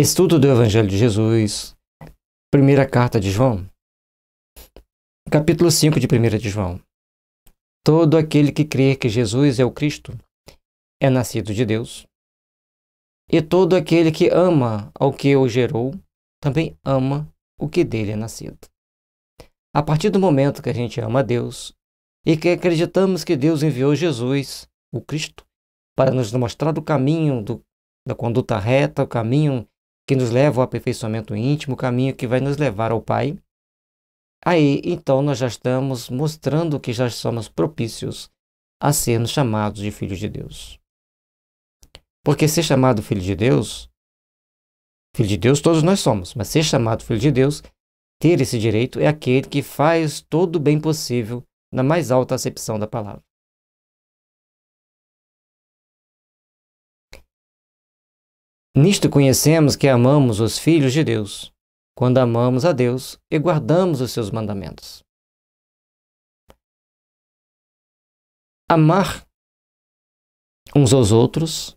Estudo do Evangelho de Jesus, primeira carta de João, capítulo 5 de 1 de João. Todo aquele que crê que Jesus é o Cristo é nascido de Deus, e todo aquele que ama ao que o gerou também ama o que dele é nascido. A partir do momento que a gente ama a Deus e que acreditamos que Deus enviou Jesus, o Cristo, para nos mostrar o caminho do, da conduta reta, o caminho que nos leva ao aperfeiçoamento íntimo, o caminho que vai nos levar ao Pai, aí então nós já estamos mostrando que já somos propícios a sermos chamados de filhos de Deus. Porque ser chamado filho de Deus, filho de Deus todos nós somos, mas ser chamado filho de Deus, ter esse direito é aquele que faz todo o bem possível na mais alta acepção da palavra. Nisto conhecemos que amamos os filhos de Deus, quando amamos a Deus e guardamos os seus mandamentos. Amar uns aos outros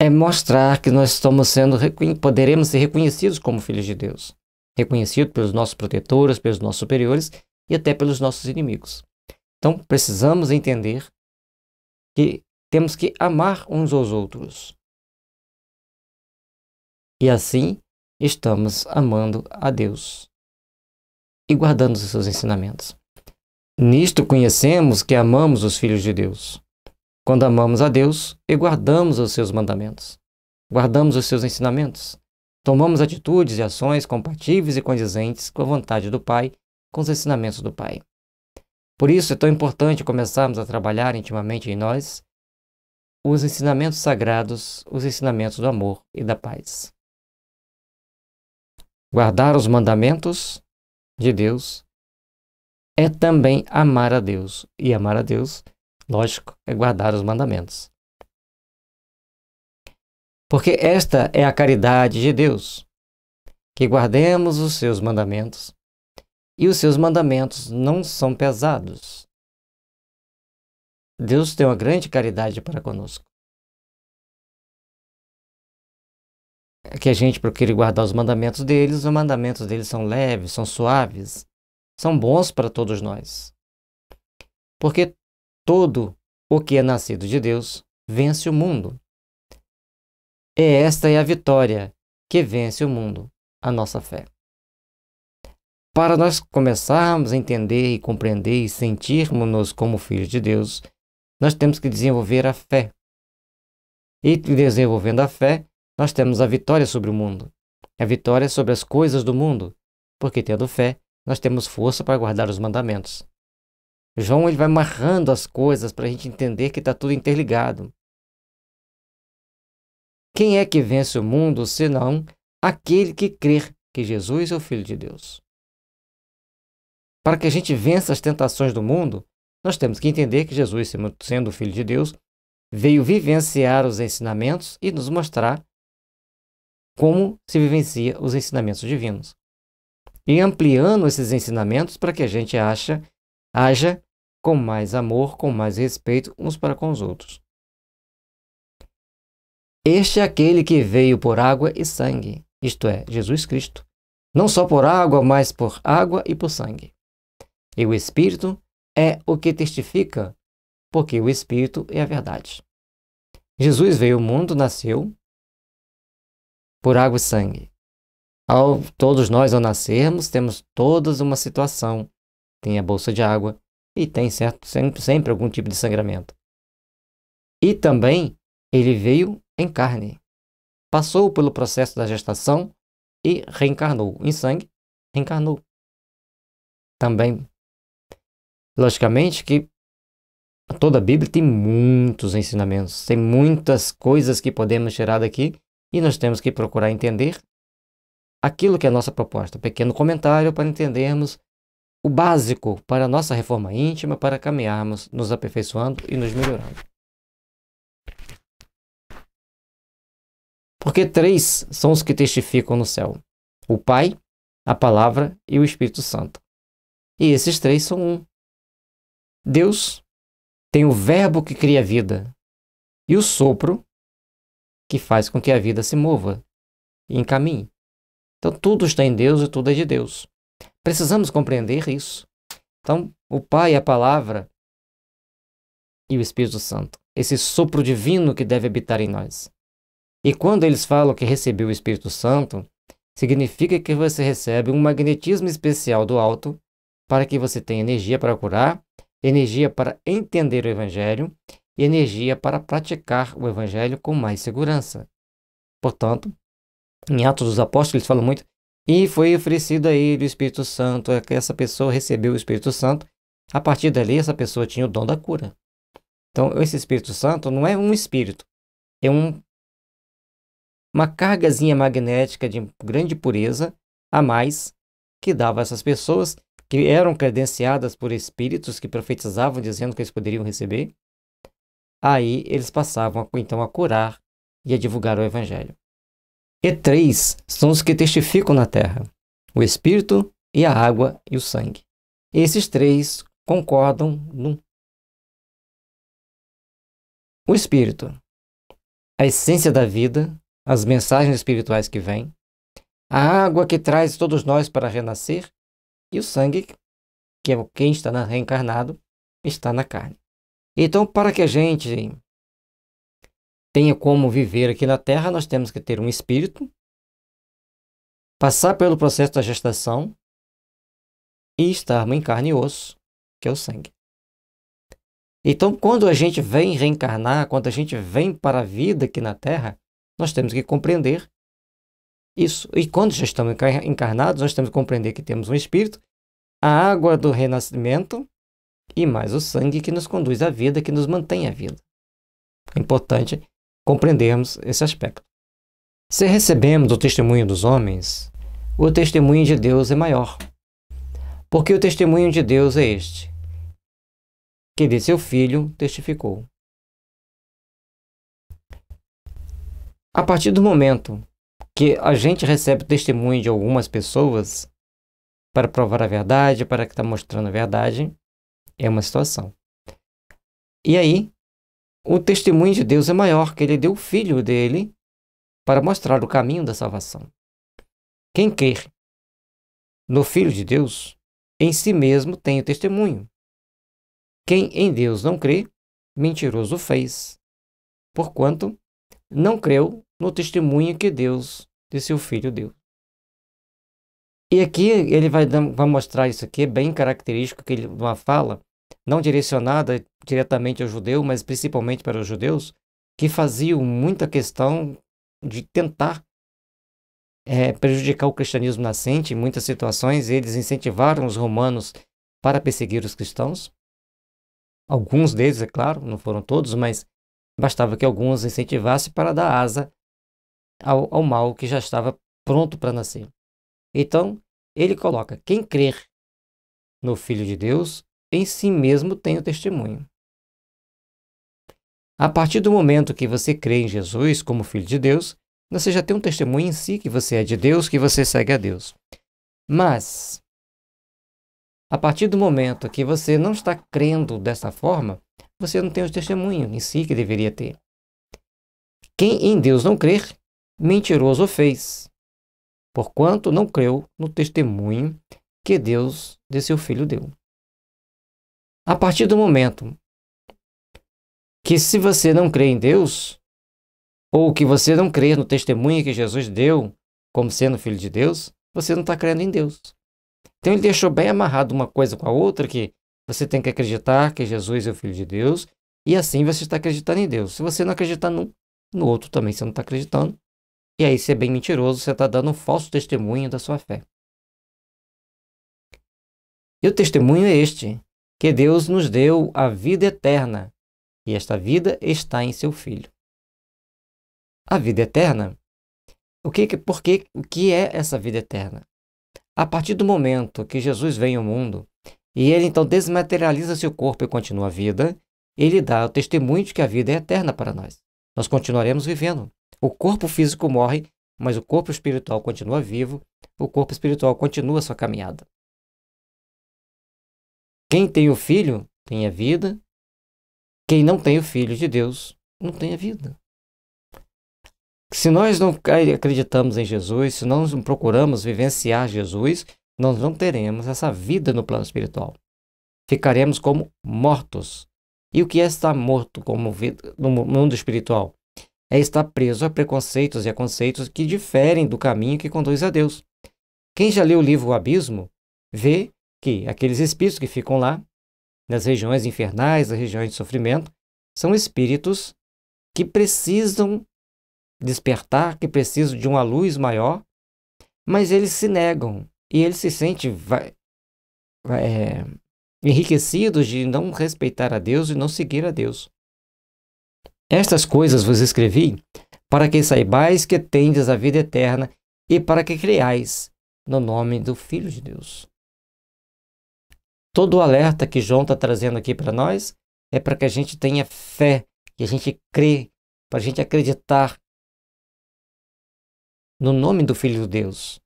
é mostrar que nós estamos sendo poderemos ser reconhecidos como filhos de Deus, reconhecidos pelos nossos protetores, pelos nossos superiores e até pelos nossos inimigos. Então precisamos entender que temos que amar uns aos outros. E assim estamos amando a Deus e guardando os seus ensinamentos. Nisto conhecemos que amamos os filhos de Deus, quando amamos a Deus e guardamos os seus mandamentos, guardamos os seus ensinamentos, tomamos atitudes e ações compatíveis e condizentes com a vontade do Pai, com os ensinamentos do Pai. Por isso é tão importante começarmos a trabalhar intimamente em nós os ensinamentos sagrados, os ensinamentos do amor e da paz. Guardar os mandamentos de Deus é também amar a Deus. E amar a Deus, lógico, é guardar os mandamentos. Porque esta é a caridade de Deus, que guardemos os seus mandamentos. E os seus mandamentos não são pesados, Deus tem uma grande caridade para conosco. É que a gente procure guardar os mandamentos deles, os mandamentos deles são leves, são suaves, são bons para todos nós. Porque todo o que é nascido de Deus vence o mundo. E esta é a vitória que vence o mundo, a nossa fé. Para nós começarmos a entender e compreender e sentirmos-nos como filhos de Deus, nós temos que desenvolver a fé. E desenvolvendo a fé, nós temos a vitória sobre o mundo, a vitória é sobre as coisas do mundo, porque tendo fé, nós temos força para guardar os mandamentos. João ele vai marrando as coisas para a gente entender que está tudo interligado. Quem é que vence o mundo senão aquele que crer que Jesus é o Filho de Deus? Para que a gente vença as tentações do mundo, nós temos que entender que Jesus, sendo o Filho de Deus, veio vivenciar os ensinamentos e nos mostrar como se vivencia os ensinamentos divinos. E ampliando esses ensinamentos para que a gente acha, haja com mais amor, com mais respeito uns para com os outros. Este é aquele que veio por água e sangue, isto é, Jesus Cristo. Não só por água, mas por água e por sangue. E o Espírito, é o que testifica, porque o Espírito é a verdade. Jesus veio ao mundo, nasceu por água e sangue. Ao, todos nós, ao nascermos, temos todas uma situação. Tem a bolsa de água e tem certo, sempre, sempre algum tipo de sangramento. E também ele veio em carne. Passou pelo processo da gestação e reencarnou em sangue, reencarnou. Também Logicamente que toda a Bíblia tem muitos ensinamentos, tem muitas coisas que podemos tirar daqui e nós temos que procurar entender aquilo que é a nossa proposta. Pequeno comentário para entendermos o básico para a nossa reforma íntima, para caminharmos nos aperfeiçoando e nos melhorando. Porque três são os que testificam no céu: o Pai, a Palavra e o Espírito Santo. E esses três são um. Deus tem o verbo que cria a vida e o sopro que faz com que a vida se mova e encaminhe. Então tudo está em Deus e tudo é de Deus. Precisamos compreender isso. Então, o Pai, a palavra e o Espírito Santo, esse sopro divino que deve habitar em nós. E quando eles falam que recebeu o Espírito Santo, significa que você recebe um magnetismo especial do alto para que você tenha energia para curar, energia para entender o Evangelho e energia para praticar o Evangelho com mais segurança. Portanto, em Atos dos Apóstolos, eles falam muito, e foi oferecido a ele o Espírito Santo, é que essa pessoa recebeu o Espírito Santo, a partir dali essa pessoa tinha o dom da cura. Então, esse Espírito Santo não é um espírito, é um, uma cargazinha magnética de grande pureza a mais que dava a essas pessoas que eram credenciadas por espíritos que profetizavam dizendo que eles poderiam receber, aí eles passavam então a curar e a divulgar o evangelho. E três são os que testificam na terra: o espírito e a água e o sangue. esses três concordam num. O espírito, a essência da vida, as mensagens espirituais que vêm, a água que traz todos nós para renascer e o sangue, que é quem está na, reencarnado, está na carne. Então, para que a gente tenha como viver aqui na Terra, nós temos que ter um espírito, passar pelo processo da gestação e estarmos em carne e osso, que é o sangue. Então, quando a gente vem reencarnar, quando a gente vem para a vida aqui na Terra, nós temos que compreender isso. E quando já estamos encarnados, nós temos que compreender que temos um espírito, a água do renascimento e mais o sangue que nos conduz à vida, que nos mantém à vida. É importante compreendermos esse aspecto. Se recebemos o testemunho dos homens, o testemunho de Deus é maior. Porque o testemunho de Deus é este: que de seu filho testificou. A partir do momento que a gente recebe o testemunho de algumas pessoas para provar a verdade, para que está mostrando a verdade, é uma situação. E aí, o testemunho de Deus é maior, que ele deu o filho dele para mostrar o caminho da salvação. Quem crê no Filho de Deus, em si mesmo tem o testemunho. Quem em Deus não crê, mentiroso fez, porquanto não creu no testemunho que Deus de seu filho Deus. E aqui ele vai, vai mostrar isso aqui, é bem característico que ele uma fala, não direcionada diretamente ao judeu, mas principalmente para os judeus, que faziam muita questão de tentar é, prejudicar o cristianismo nascente. Em muitas situações, eles incentivaram os romanos para perseguir os cristãos. Alguns deles, é claro, não foram todos, mas bastava que alguns incentivassem para dar asa ao, ao mal que já estava pronto para nascer. Então, ele coloca: quem crer no Filho de Deus, em si mesmo tem o testemunho. A partir do momento que você crê em Jesus como Filho de Deus, você já tem um testemunho em si que você é de Deus, que você segue a Deus. Mas, a partir do momento que você não está crendo dessa forma, você não tem o testemunho em si que deveria ter. Quem em Deus não crer, mentiroso fez, porquanto não creu no testemunho que Deus de seu filho deu. A partir do momento que se você não crê em Deus, ou que você não crê no testemunho que Jesus deu como sendo filho de Deus, você não está crendo em Deus. Então ele deixou bem amarrado uma coisa com a outra que você tem que acreditar que Jesus é o filho de Deus e assim você está acreditando em Deus. Se você não acreditar no, no outro também você não está acreditando e aí, se é bem mentiroso, você está dando um falso testemunho da sua fé. E o testemunho é este: que Deus nos deu a vida eterna, e esta vida está em seu Filho. A vida eterna. O que, porque, o que é essa vida eterna? A partir do momento que Jesus vem ao mundo e ele então desmaterializa seu corpo e continua a vida, ele dá o testemunho de que a vida é eterna para nós. Nós continuaremos vivendo. O corpo físico morre, mas o corpo espiritual continua vivo, o corpo espiritual continua sua caminhada. Quem tem o filho tem a vida, quem não tem o filho de Deus não tem a vida. Se nós não acreditamos em Jesus, se nós não procuramos vivenciar Jesus, nós não teremos essa vida no plano espiritual. Ficaremos como mortos. E o que é estar morto como vida no mundo espiritual? é estar preso a preconceitos e a conceitos que diferem do caminho que conduz a Deus. Quem já leu o livro O Abismo vê que aqueles espíritos que ficam lá, nas regiões infernais, nas regiões de sofrimento, são espíritos que precisam despertar, que precisam de uma luz maior, mas eles se negam e eles se sentem é, enriquecidos de não respeitar a Deus e não seguir a Deus. Estas coisas vos escrevi para que saibais que tendes a vida eterna e para que creais no nome do Filho de Deus. Todo o alerta que João está trazendo aqui para nós é para que a gente tenha fé, que a gente crê, para a gente acreditar no nome do Filho de Deus,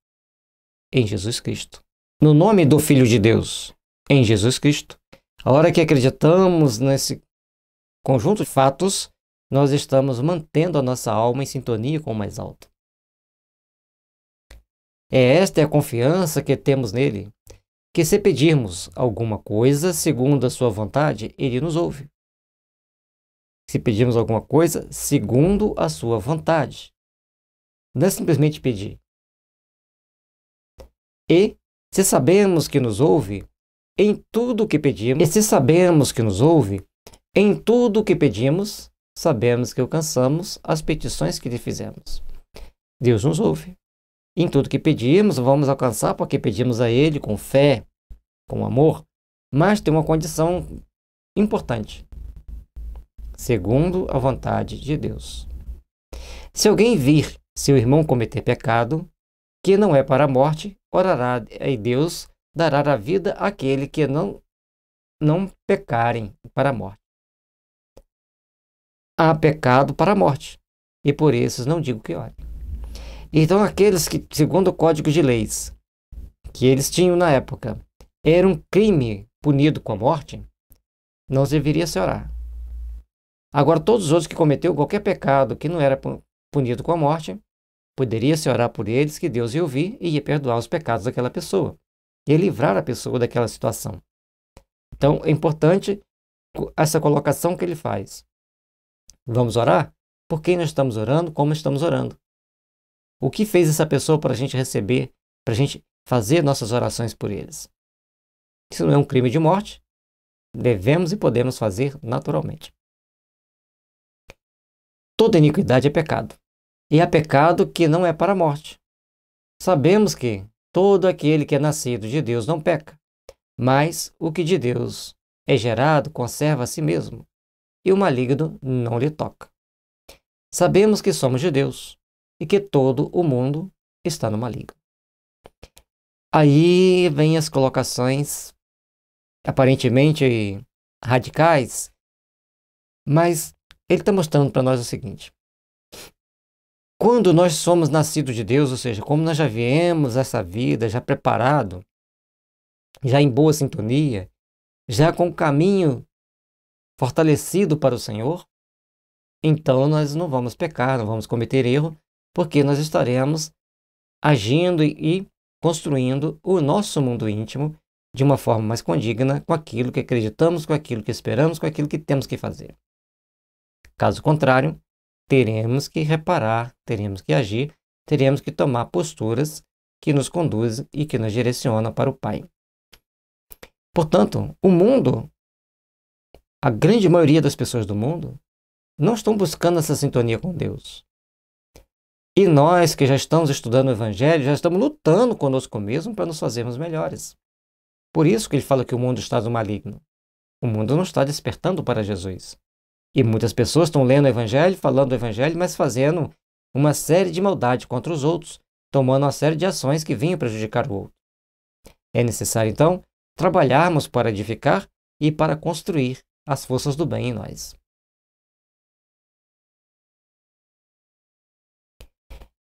em Jesus Cristo. No nome do Filho de Deus, em Jesus Cristo. A hora que acreditamos nesse conjunto de fatos, nós estamos mantendo a nossa alma em sintonia com o mais alto. É esta a confiança que temos nele, que se pedirmos alguma coisa segundo a sua vontade, ele nos ouve. Se pedirmos alguma coisa segundo a sua vontade, não é simplesmente pedir. E se sabemos que nos ouve em tudo o que pedimos, e se sabemos que nos ouve em tudo o que pedimos, sabemos que alcançamos as petições que lhe fizemos. Deus nos ouve. Em tudo que pedimos, vamos alcançar porque pedimos a Ele com fé, com amor, mas tem uma condição importante: segundo a vontade de Deus. Se alguém vir seu irmão cometer pecado, que não é para a morte, orará e Deus dará a vida àquele que não, não pecarem para a morte há pecado para a morte, e por esses não digo que ore. Então, aqueles que, segundo o código de leis que eles tinham na época, era um crime punido com a morte, não deveria se orar. Agora, todos os outros que cometeu qualquer pecado que não era punido com a morte, poderia se orar por eles, que Deus ia ouvir e ia perdoar os pecados daquela pessoa, ia livrar a pessoa daquela situação. Então, é importante essa colocação que ele faz. Vamos orar? Por quem nós estamos orando? Como estamos orando? O que fez essa pessoa para a gente receber, para a gente fazer nossas orações por eles? Isso não é um crime de morte. Devemos e podemos fazer naturalmente. Toda iniquidade é pecado. E há pecado que não é para a morte. Sabemos que todo aquele que é nascido de Deus não peca, mas o que de Deus é gerado conserva a si mesmo e o maligno não lhe toca. Sabemos que somos de Deus e que todo o mundo está no maligno. Aí vem as colocações aparentemente radicais, mas ele está mostrando para nós o seguinte: quando nós somos nascidos de Deus, ou seja, como nós já viemos essa vida já preparado, já em boa sintonia, já com o caminho fortalecido para o Senhor, então nós não vamos pecar, não vamos cometer erro, porque nós estaremos agindo e construindo o nosso mundo íntimo de uma forma mais condigna com aquilo que acreditamos, com aquilo que esperamos, com aquilo que temos que fazer. Caso contrário, teremos que reparar, teremos que agir, teremos que tomar posturas que nos conduzem e que nos direcionam para o Pai. Portanto, o mundo a grande maioria das pessoas do mundo não estão buscando essa sintonia com Deus. E nós que já estamos estudando o Evangelho, já estamos lutando conosco mesmo para nos fazermos melhores. Por isso que ele fala que o mundo está do maligno. O mundo não está despertando para Jesus. E muitas pessoas estão lendo o Evangelho, falando o Evangelho, mas fazendo uma série de maldade contra os outros, tomando uma série de ações que vêm prejudicar o outro. É necessário, então, trabalharmos para edificar e para construir as forças do bem em nós.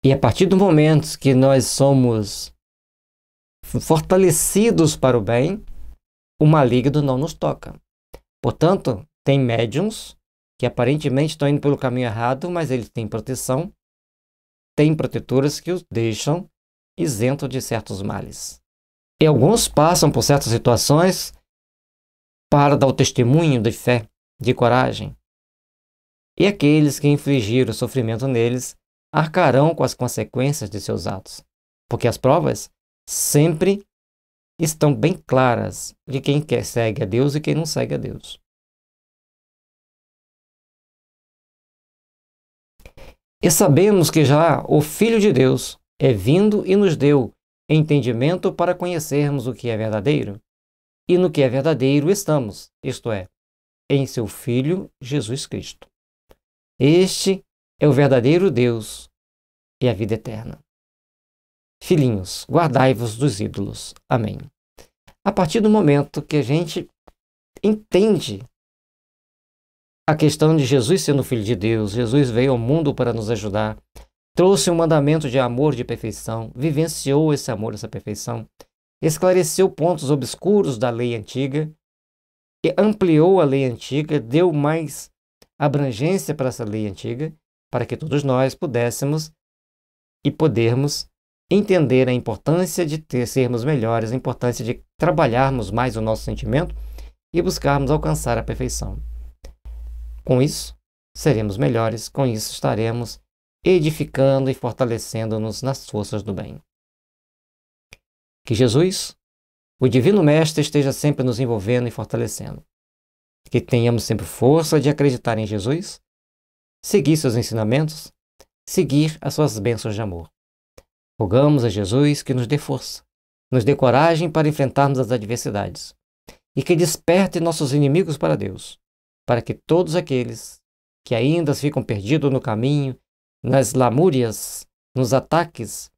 E a partir do momento que nós somos fortalecidos para o bem, o maligno não nos toca. Portanto, tem médiums que aparentemente estão indo pelo caminho errado, mas eles têm proteção, têm protetoras que os deixam isento de certos males. E alguns passam por certas situações para dar o testemunho de fé, de coragem. E aqueles que infligiram sofrimento neles arcarão com as consequências de seus atos, porque as provas sempre estão bem claras de quem quer segue a Deus e quem não segue a Deus. E sabemos que já o Filho de Deus é vindo e nos deu entendimento para conhecermos o que é verdadeiro e no que é verdadeiro estamos, isto é, em seu Filho Jesus Cristo. Este é o verdadeiro Deus e a vida eterna. Filhinhos, guardai-vos dos ídolos. Amém. A partir do momento que a gente entende a questão de Jesus sendo filho de Deus, Jesus veio ao mundo para nos ajudar, trouxe um mandamento de amor, de perfeição, vivenciou esse amor, essa perfeição, esclareceu pontos obscuros da lei antiga, que ampliou a lei antiga, deu mais abrangência para essa lei antiga, para que todos nós pudéssemos e podermos entender a importância de ter, sermos melhores, a importância de trabalharmos mais o nosso sentimento e buscarmos alcançar a perfeição. Com isso, seremos melhores, com isso estaremos edificando e fortalecendo-nos nas forças do bem. Que Jesus, o Divino Mestre, esteja sempre nos envolvendo e fortalecendo. Que tenhamos sempre força de acreditar em Jesus, seguir seus ensinamentos, seguir as suas bênçãos de amor. Rogamos a Jesus que nos dê força, nos dê coragem para enfrentarmos as adversidades e que desperte nossos inimigos para Deus, para que todos aqueles que ainda ficam perdidos no caminho, nas lamúrias, nos ataques,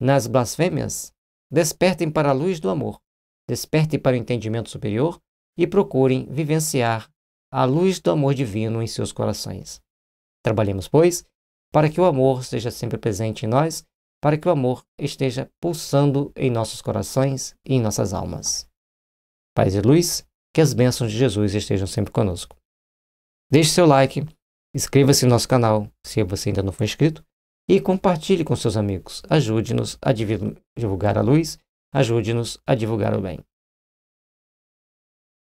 nas blasfêmias, despertem para a luz do amor, despertem para o entendimento superior e procurem vivenciar a luz do amor divino em seus corações. Trabalhemos, pois, para que o amor esteja sempre presente em nós, para que o amor esteja pulsando em nossos corações e em nossas almas. Paz e luz, que as bênçãos de Jesus estejam sempre conosco. Deixe seu like, inscreva-se no nosso canal, se você ainda não for inscrito, e compartilhe com seus amigos. Ajude-nos a divulgar a luz, ajude-nos a divulgar o bem.